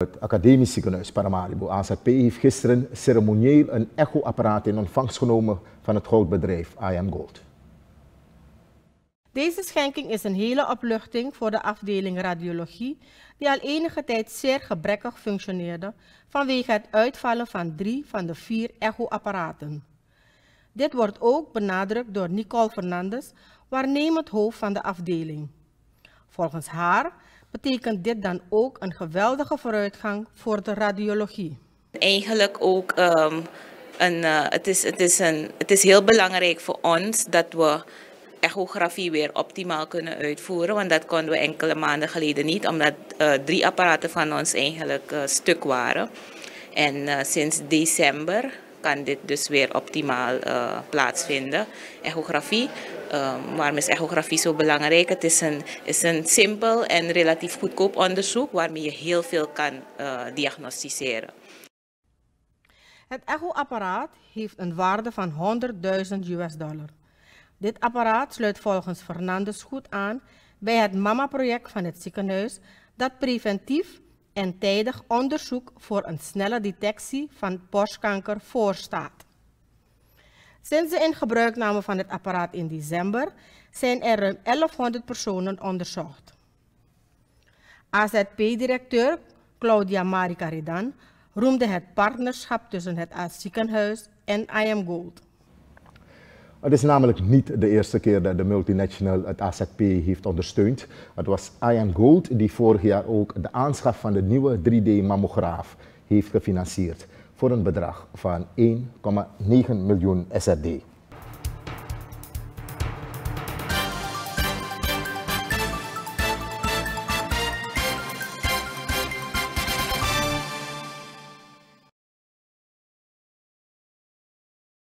Het Academisch Ziekenhuis Paramaribo, AZP, heeft gisteren ceremonieel een echoapparaat in ontvangst genomen van het goudbedrijf IM Gold. Deze schenking is een hele opluchting voor de afdeling radiologie, die al enige tijd zeer gebrekkig functioneerde vanwege het uitvallen van drie van de vier echoapparaten. Dit wordt ook benadrukt door Nicole Fernandes, waarnemend hoofd van de afdeling. Volgens haar betekent dit dan ook een geweldige vooruitgang voor de radiologie. Eigenlijk ook, ehm, een, eh, het, is, het, is een, het is heel belangrijk voor ons dat we echografie weer optimaal kunnen uitvoeren. Want dat konden we enkele maanden geleden niet, omdat eh, drie apparaten van ons eigenlijk eh, stuk waren. En sinds december kan dit dus weer optimaal eh, plaatsvinden. Echografie. Ehm, waarom is echografie zo belangrijk? Het is een, is een simpel en relatief goedkoop onderzoek waarmee je heel veel kan uh, diagnosticeren. Het echoapparaat heeft een waarde van 100.000 US dollar. Dit apparaat sluit volgens Fernandes goed aan bij het MAMA-project van het ziekenhuis dat preventief en tijdig onderzoek voor een snelle detectie van borstkanker voorstaat. Sinds de ingebruikname van het apparaat in december zijn er ruim 1100 personen onderzocht. AZP-directeur Claudia Marika Ridan roemde het partnerschap tussen het ziekenhuis en IM Gold. Het is namelijk niet de eerste keer dat de multinational het AZP heeft ondersteund. Het was IAM Gold die vorig jaar ook de aanschaf van de nieuwe 3D-mammograaf heeft gefinancierd voor een bedrag van 1,9 miljoen SRD.